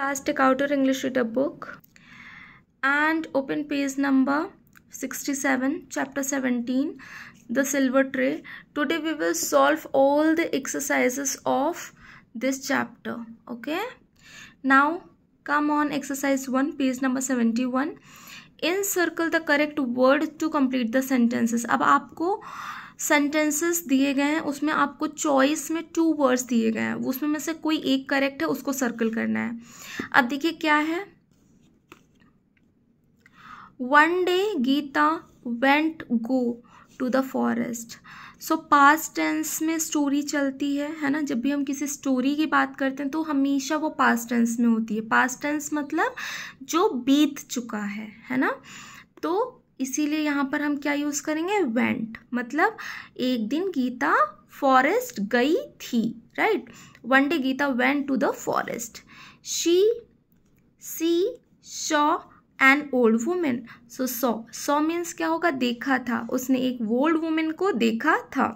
Class take out your English reader book and open page number sixty-seven, chapter seventeen, the silver tray today we will solve all the exercises of this chapter okay now come on exercise one, page number 71 encircle the correct word to complete the sentences अब आपको sentences दिए गए हैं उसमें आपको choice में two words दिए गए हैं उसमें में से कोई एक करेक्ट है उसको सर्कल करना है अब देखिए क्या है one day Geeta went go to the forest so past tense में स्टोरी चलती है है ना जब भी हम किसी स्टोरी की बात करते हैं तो हमेशा वो पास्ट टेंस में होती है पास्ट टेंस मतलब जो बीत चुका है है ना तो इसीलिए यहाँ पर हम क्या यूज़ करेंगे वेंट मतलब एक दिन गीता फॉरेस्ट गई थी right one day Geeta went to the forest she see saw an old woman so saw saw means क्या होगा देखा था उसने एक ओल्ड वुमेन को देखा था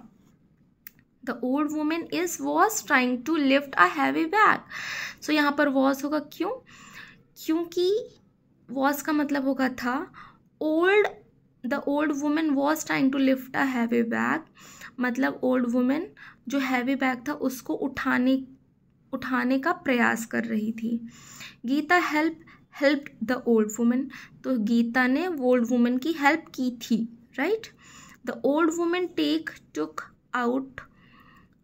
the old woman is was trying to lift a heavy bag so यहाँ पर वॉज होगा क्यों क्योंकि वॉज का मतलब होगा था old the old woman was trying to lift a heavy bag मतलब ओल्ड वुमेन जो हैवी बैग था उसको उठाने उठाने का प्रयास कर रही थी Geeta help help the old woman तो गीता ने ओल्ड वुमेन की हेल्प की थी right the old woman take took out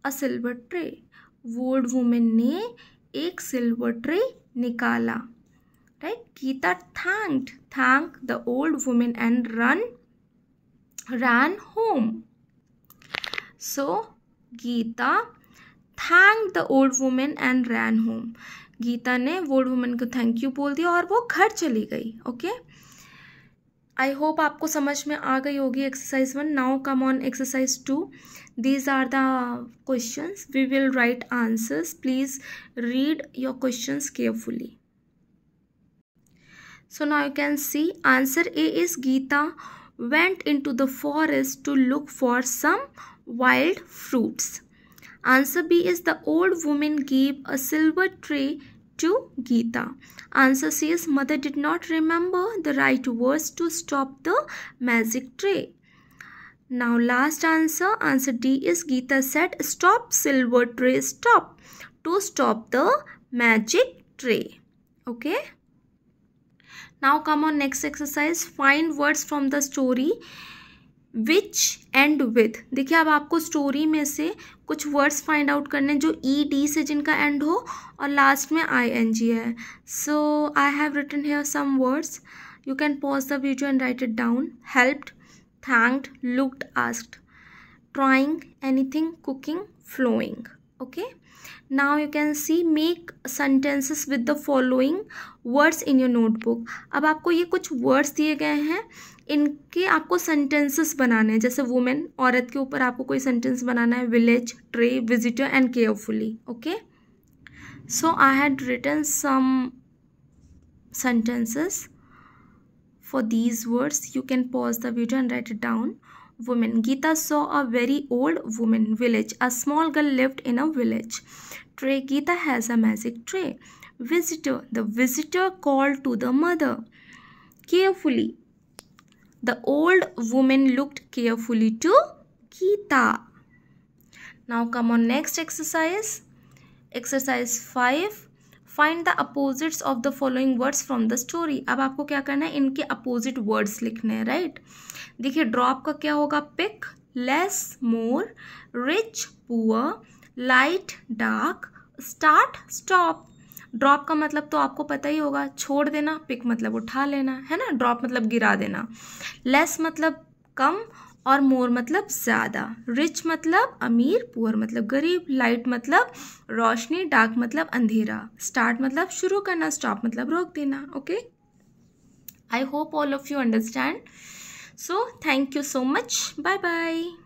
a silver tray old woman ने एक सिल्वर ट्रे निकाला right geeta thanked thank the old woman and run ran home so geeta thank the old woman and ran home Geeta ने old woman को thank you बोल दिया और वो घर चली गई ओके आई होप आपको समझ में आ गई होगी exercise one now come on exercise two these are the question we will write answers please read your question carefully So now you can see answer A is Gita went into the forest to look for some wild fruits. Answer B is the old woman gave a silver tray to Gita. Answer C is mother did not remember the right words to stop the magic tray. Now last answer, answer D is Gita said stop silver tray stop to stop the magic tray. Okay. now come on next exercise find words from the story which end with देखिए अब आपको story में से कुछ words find out करने जो E D से जिनका एंड हो और लास्ट में आई एन जी है so I have written here some words you can pause the video and write it down helped thanked looked asked trying anything cooking flowing okay now you can see make sentences with the following words in your notebook अब आपको ये कुछ words दिए गए हैं इनके आपको sentences बनाने हैं जैसे woman औरत के ऊपर आपको कोई sentence बनाना है village tree visitor and carefully okay so I had written some sentences for these words you can pause the video and write it down woman. Gita saw a very old woman village. A small girl lived in a village. Tray Gita has a magic tray. Visitor. The visitor called to the mother. Carefully. The old woman looked carefully to Gita. Now come on next exercise. Exercise 5. Find the opposites of the following words from the story अब आपको क्या करना है इनके opposite words लिखने हैं right देखिए drop का क्या होगा pick less more rich poor light dark start stop drop का मतलब तो आपको पता ही होगा छोड़ देना पिक मतलब उठा लेना है ना ड्रॉप मतलब गिरा देना लेस मतलब कम और मोर मतलब ज़्यादा रिच मतलब अमीर पुअर मतलब गरीब लाइट मतलब रोशनी डार्क मतलब अंधेरा स्टार्ट मतलब शुरू करना स्टॉप मतलब रोक देना okay I hope all of you understand so thank you so much bye bye